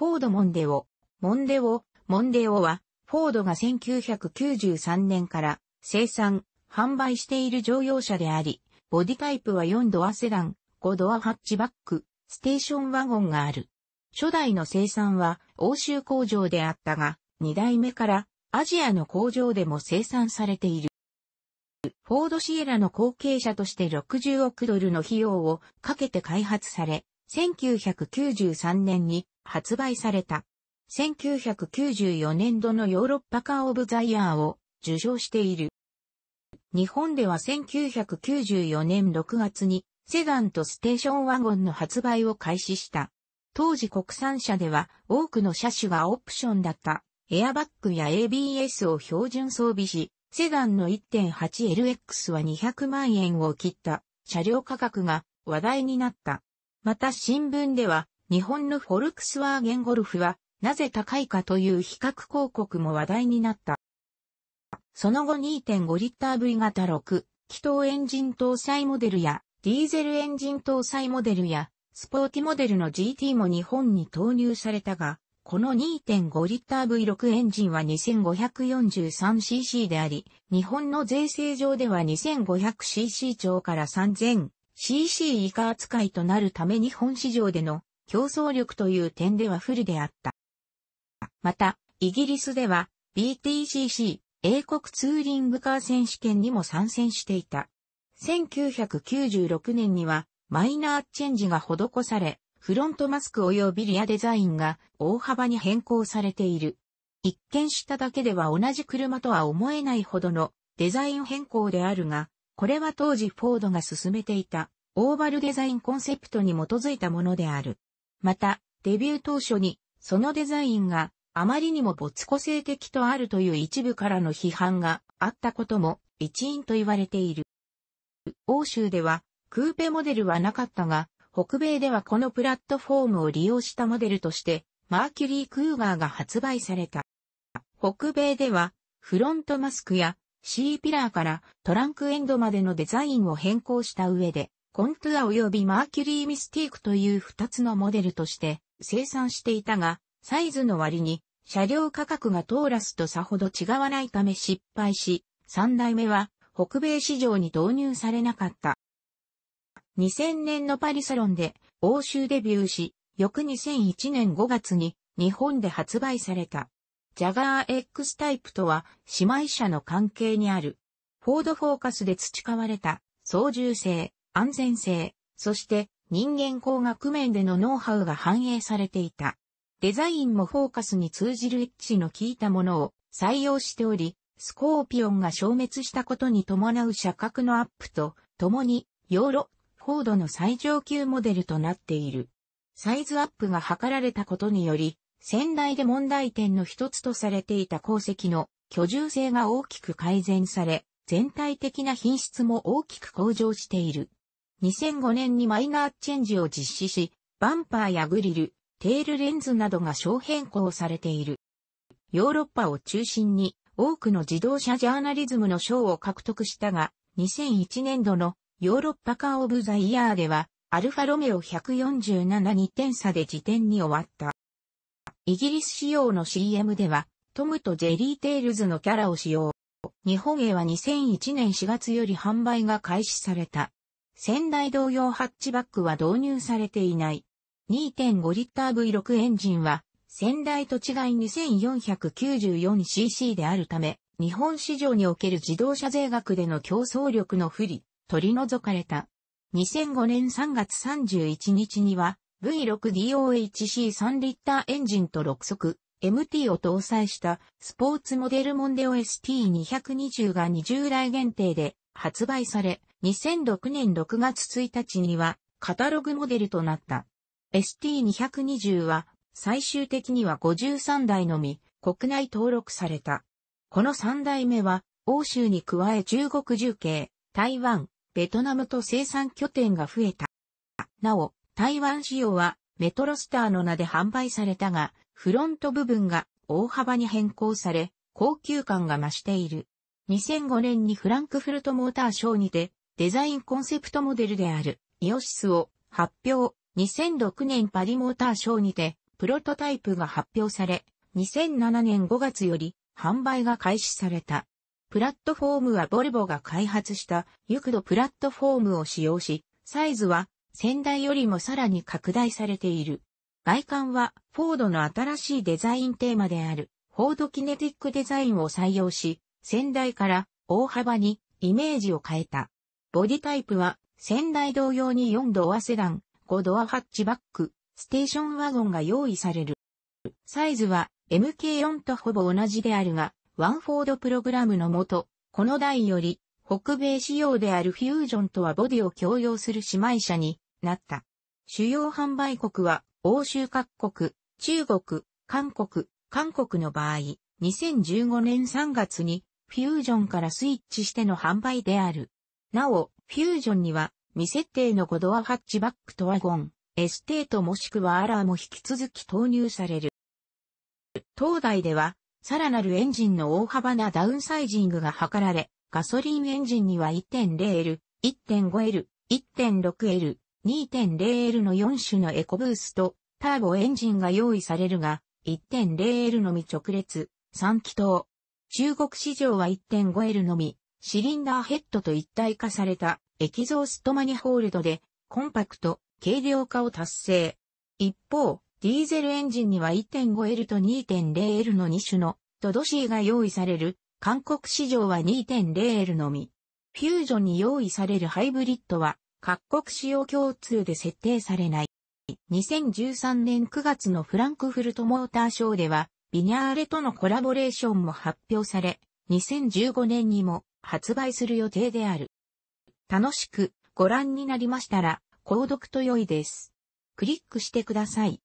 フォード・モンデオ。モンデオ、モンデオは、フォードが1993年から生産、販売している乗用車であり、ボディタイプは4ドアセダン、5ドアハッチバック、ステーションワゴンがある。初代の生産は欧州工場であったが、2代目からアジアの工場でも生産されている。フォードシエラの後継者として60億ドルの費用をかけて開発され、1993年に発売された。1994年度のヨーロッパカーオブザイヤーを受賞している。日本では1994年6月にセダンとステーションワゴンの発売を開始した。当時国産車では多くの車種がオプションだったエアバッグや ABS を標準装備し、セダンの 1.8LX は200万円を切った車両価格が話題になった。また新聞では、日本のフォルクスワーゲンゴルフは、なぜ高いかという比較広告も話題になった。その後2.5リッター V 型6、気筒エンジン搭載モデルや、ディーゼルエンジン搭載モデルや、スポーティモデルの GT も日本に投入されたが、この2.5リッター V6 エンジンは 2543cc であり、日本の税制上では 2500cc 超から3000 CC 以下扱いとなるため日本市場での競争力という点では不利であった。また、イギリスでは BTCC 英国ツーリングカー選手権にも参戦していた。1996年にはマイナーチェンジが施され、フロントマスク及びリアデザインが大幅に変更されている。一見しただけでは同じ車とは思えないほどのデザイン変更であるが、これは当時フォードが進めていたオーバルデザインコンセプトに基づいたものである。また、デビュー当初に、そのデザインがあまりにも没個性的とあるという一部からの批判があったことも一因と言われている。欧州ではクーペモデルはなかったが、北米ではこのプラットフォームを利用したモデルとして、マーキュリー・クーガーが発売された。北米では、フロントマスクや C ピラーからトランクエンドまでのデザインを変更した上で、コントゥア及びマーキュリーミスティークという2つのモデルとして生産していたが、サイズの割に車両価格がトーラスとさほど違わないため失敗し、3代目は北米市場に導入されなかった。2000年のパリサロンで欧州デビューし、翌2001年5月に日本で発売された。ジャガー X タイプとは姉妹車の関係にある。フォードフォーカスで培われた操縦性、安全性、そして人間工学面でのノウハウが反映されていた。デザインもフォーカスに通じるエッジの効いたものを採用しており、スコーピオンが消滅したことに伴う車格のアップと、共に、ヨーロ、フォードの最上級モデルとなっている。サイズアップが図られたことにより、先代で問題点の一つとされていた鉱石の居住性が大きく改善され、全体的な品質も大きく向上している。2005年にマイナーチェンジを実施し、バンパーやグリル、テールレンズなどが小変更されている。ヨーロッパを中心に多くの自動車ジャーナリズムの賞を獲得したが、2001年度のヨーロッパカーオブザイヤーでは、アルファロメオ147に点差で辞典に終わった。イギリス仕様の CM では、トムとジェリー・テイルズのキャラを使用。日本へは2001年4月より販売が開始された。仙台同様ハッチバックは導入されていない。2.5リッター V6 エンジンは、仙台と違い 2494cc であるため、日本市場における自動車税額での競争力の不利、取り除かれた。2005年3月31日には、V6DOHC3 リッターエンジンと6速 MT を搭載したスポーツモデルモンデオ ST220 が20台限定で発売され、2006年6月1日にはカタログモデルとなった。ST220 は最終的には53台のみ国内登録された。この3台目は欧州に加え中国重慶、台湾、ベトナムと生産拠点が増えた。なお、台湾仕様はメトロスターの名で販売されたが、フロント部分が大幅に変更され、高級感が増している。2005年にフランクフルトモーターショーにて、デザインコンセプトモデルである、イオシスを発表。2006年パリモーターショーにて、プロトタイプが発表され、2007年5月より販売が開始された。プラットフォームはボルボが開発した、ユクドプラットフォームを使用し、サイズは先代よりもさらに拡大されている。外観はフォードの新しいデザインテーマであるフォードキネティックデザインを採用し、先代から大幅にイメージを変えた。ボディタイプは先代同様に4ドアセダン、5ドアハッチバック、ステーションワゴンが用意される。サイズは MK4 とほぼ同じであるが、ワンフォードプログラムのもと、この台より北米仕様であるフュージョンとはボディを共用する姉妹車になった。主要販売国は欧州各国、中国、韓国、韓国の場合、2015年3月にフュージョンからスイッチしての販売である。なお、フュージョンには未設定の5ドアハッチバックとワゴン、エステートもしくはアラーも引き続き投入される。東大では、さらなるエンジンの大幅なダウンサイジングが図られ、ガソリンエンジンには 1.0L、1.5L、1.6L、2.0L の4種のエコブースト、ターボエンジンが用意されるが、1.0L のみ直列、3気筒。中国市場は 1.5L のみ、シリンダーヘッドと一体化されたエキゾーストマニホールドで、コンパクト、軽量化を達成。一方、ディーゼルエンジンには 1.5L と 2.0L の2種のドドシーが用意される、韓国市場は 2.0L のみ。フュージョンに用意されるハイブリッドは各国使用共通で設定されない。2013年9月のフランクフルトモーターショーでは、ビニャーレとのコラボレーションも発表され、2015年にも発売する予定である。楽しくご覧になりましたら、購読と良いです。クリックしてください。